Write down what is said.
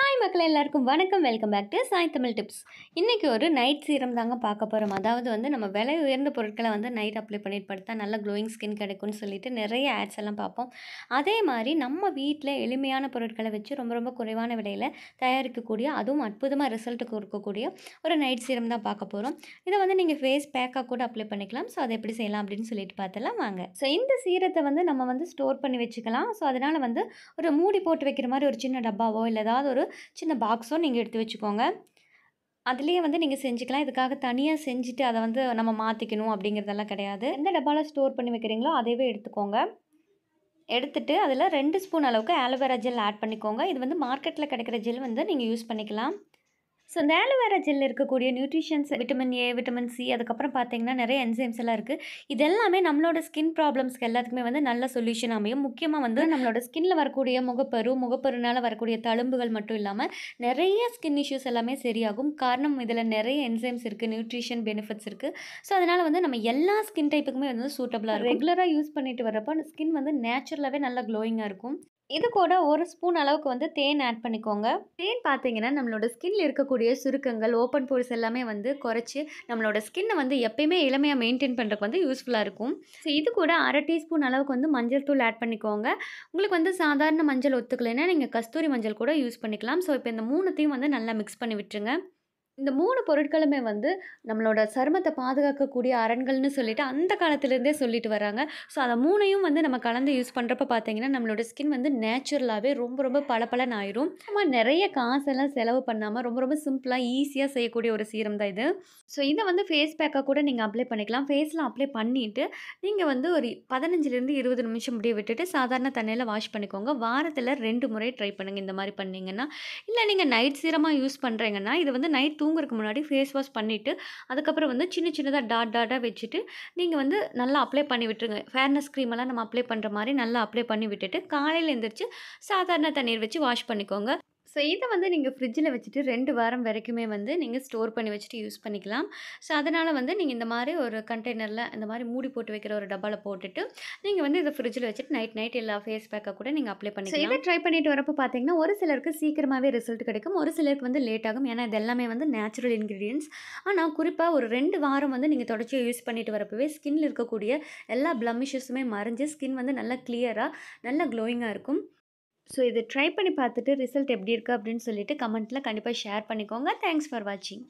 Hi மக்கள் எல்லாருக்கும் வணக்கம் welcome back to Sai Tamil tips இன்றைக்கி ஒரு நைட் சீரம் தாங்க பார்க்க போகிறோம் அதாவது வந்து நம்ம விலை உயர்ந்த பொருட்களை வந்து நைட் அப்ளை பண்ணிட்டு படுத்தா நல்ல க்ளோயிங் ஸ்கின் கிடைக்கும்னு சொல்லிட்டு நிறைய ஆட்ஸ் எல்லாம் பார்ப்போம் அதே மாதிரி நம்ம வீட்டில் எளிமையான பொருட்களை வச்சு ரொம்ப ரொம்ப குறைவான விலையில் தயாரிக்கக்கூடிய அதுவும் அற்புதமாக ரிசல்ட்டுக்கு கொடுக்கக்கூடிய ஒரு நைட் சீரம் தான் பார்க்க போகிறோம் இதை வந்து நீங்கள் ஃபேஸ் பேக்காக கூட அப்ளை பண்ணிக்கலாம் ஸோ அதை எப்படி செய்யலாம் அப்படின்னு சொல்லிட்டு பார்த்தலாம் வாங்க ஸோ இந்த சீரத்தை வந்து நம்ம வந்து ஸ்டோர் பண்ணி வச்சுக்கலாம் ஸோ அதனால் வந்து ஒரு மூடி போட்டு வைக்கிற மாதிரி ஒரு சின்ன டப்பாவோ இல்லை ஏதாவது ஒரு சின்ன பாக்ஸும் நீங்கள் எடுத்து வச்சுக்கோங்க அதுலேயே வந்து நீங்கள் செஞ்சுக்கலாம் இதுக்காக தனியாக செஞ்சுட்டு அதை வந்து நம்ம மாற்றிக்கணும் அப்படிங்கிறதெல்லாம் கிடையாது எந்த டப்பாவில் ஸ்டோர் பண்ணி வைக்கிறீங்களோ அதையவே எடுத்துக்கோங்க எடுத்துட்டு அதில் ரெண்டு ஸ்பூன் அளவுக்கு ஆலோவேரா ஜெல் ஆட் பண்ணிக்கோங்க இது வந்து மார்க்கெட்டில் கிடைக்கிற ஜெல் வந்து நீங்கள் யூஸ் பண்ணிக்கலாம் ஸோ இந்த ஆலோவேரா ஜெல்லில் இருக்கக்கூடிய nutritions vitamin A vitamin C அதுக்கப்புறம் பார்த்தீங்கன்னா நிறைய என்சைம்ஸ் எல்லாம் இருக்குது இது எல்லாமே நம்மளோட ஸ்கின் ப்ராப்ளம்ஸ்க்கு எல்லாத்துக்குமே வந்து நல்ல சொல்யூஷன் அமையும் முக்கியமாக வந்து நம்மளோட ஸ்கின்னில் வரக்கூடிய முகப்பரு முகப்பருனால வரக்கூடிய தழும்புகள் மட்டும் இல்லாமல் நிறைய ஸ்கின் இஷ்யூஸ் எல்லாமே சரியாகும் காரணம் இதில் நிறைய என்சைம்ஸ் இருக்குது நியூட்ரிஷன் பெனிஃபிட்ஸ் இருக்குது ஸோ அதனால் வந்து நம்ம எல்லா ஸ்கின் டைப்புக்குமே வந்து சூட்டபுளாக இருக்கும் ரெகுலராக யூஸ் பண்ணிட்டு வரப்போ ஸ்கின் வந்து நேச்சுரலாகவே நல்லா க்ளோயிங்காக இருக்கும் இது கூட ஒரு ஸ்பூன் அளவுக்கு வந்து தேன் ஆட் பண்ணிக்கோங்க தேன் பார்த்தீங்கன்னா நம்மளோட ஸ்கின்ல இருக்கக்கூடிய சுருக்கங்கள் ஓப்பன் போர்ஸ் எல்லாமே வந்து குறைச்சி நம்மளோட ஸ்கின்னை வந்து எப்பயுமே இளமையாக மெயின்டைன் பண்ணுறக்கு வந்து யூஸ்ஃபுல்லாக இருக்கும் ஸோ இது கூட அரை டீஸ்பூன் அளவுக்கு வந்து மஞ்சள் தூள் ஆட் பண்ணிக்கோங்க உங்களுக்கு வந்து சாதாரண மஞ்சள் ஒத்துக்கலைன்னா நீங்கள் கஸ்தூரி மஞ்சள் கூட யூஸ் பண்ணிக்கலாம் ஸோ இப்போ இந்த மூணுத்தையும் வந்து நல்லா மிக்ஸ் பண்ணி விட்டுருங்க இந்த மூணு பொருட்களுமே வந்து நம்மளோட சருமத்தை பாதுகாக்கக்கூடிய அரண்கள்னு சொல்லிட்டு அந்த காலத்துலேருந்தே சொல்லிட்டு வராங்க ஸோ அதை மூணையும் வந்து நம்ம கலந்து யூஸ் பண்ணுறப்ப பார்த்தீங்கன்னா நம்மளோட ஸ்கின் வந்து நேச்சுரலாகவே ரொம்ப ரொம்ப பளபளன்னு ஆயிரும் நம்ம நிறைய காசெல்லாம் செலவு பண்ணாமல் ரொம்ப ரொம்ப சிம்பிளாக ஈஸியாக செய்யக்கூடிய ஒரு சீரம் தான் இது ஸோ இதை வந்து ஃபேஸ் பேக்காக கூட நீங்கள் அப்ளை பண்ணிக்கலாம் ஃபேஸில் அப்ளை பண்ணிவிட்டு நீங்கள் வந்து ஒரு பதினஞ்சுலேருந்து இருபது நிமிஷம் முடிய விட்டுட்டு சாதாரண தண்ணியில் வாஷ் பண்ணிக்கோங்க வாரத்தில் ரெண்டு முறை ட்ரை பண்ணுங்கள் இந்த மாதிரி பண்ணிங்கன்னா இல்லை நீங்கள் நைட் சீரமாக யூஸ் பண்ணுறீங்கன்னா இது வந்து நைட் தூங்குறதுக்கு முன்னாடி ஃபேஸ் வாஷ் பண்ணிவிட்டு அதுக்கப்புறம் வந்து சின்ன சின்னதாக டாட் டாட்டாக வச்சுட்டு நீங்கள் வந்து நல்லா அப்ளை பண்ணி விட்டுருங்க ஃபேர்னஸ் க்ரீமெல்லாம் நம்ம அப்ளை பண்ணுற மாதிரி நல்லா அப்ளை பண்ணி விட்டுட்டு காலையில் எழுந்திரிச்சு சாதாரண தண்ணீர் வச்சு வாஷ் பண்ணிக்கோங்க ஸோ இதை வந்து நீங்கள் ஃப்ரிட்ஜில் வச்சுட்டு ரெண்டு வாரம் வரைக்குமே வந்து நீங்கள் ஸ்டோர் பண்ணி வச்சுட்டு யூஸ் பண்ணிக்கலாம் ஸோ அதனால் வந்து நீங்கள் இந்த மாதிரி ஒரு கண்டெய்னரில் இந்த மாதிரி மூடி போட்டு வைக்கிற ஒரு டப்பாவில் போட்டுட்டு நீங்கள் வந்து இதை ஃப்ரிட்ஜில் வச்சுட்டு நைட் நைட் எல்லா ஃபேஸ் பேக்கை கூட நீங்கள் அப்ளை பண்ணிக்கலாம் இதை ட்ரை பண்ணிட்டு வரப்போ பார்த்தீங்கன்னா ஒரு சிலருக்கு சீக்கிரமாகவே ரிசல்ட் கிடைக்கும் ஒரு சிலருக்கு வந்து லேட் ஆகும் ஏன்னா இது எல்லாமே வந்து நேச்சுரல் இன்க்ரீடியன்ஸ் ஆனால் குறிப்பாக ஒரு ரெண்டு வாரம் வந்து நீங்கள் தொடர்ச்சியாக யூஸ் பண்ணிட்டு வரப்பவே ஸ்கின்னில் இருக்கக்கூடிய எல்லா ப்ளமிஷஸுமே மறைஞ்சு ஸ்கின் வந்து நல்லா கிளியராக நல்லா க்ளோயிங்காக இருக்கும் ஸோ இதை ட்ரை பண்ணி பார்த்துட்டு ரிசல்ட் எப்படி இருக்குது அப்படின்னு சொல்லிட்டு கமெண்ட்டில் கண்டிப்பாக ஷேர் பண்ணிக்கோங்க தேங்க்ஸ் ஃபார் வாட்சிங்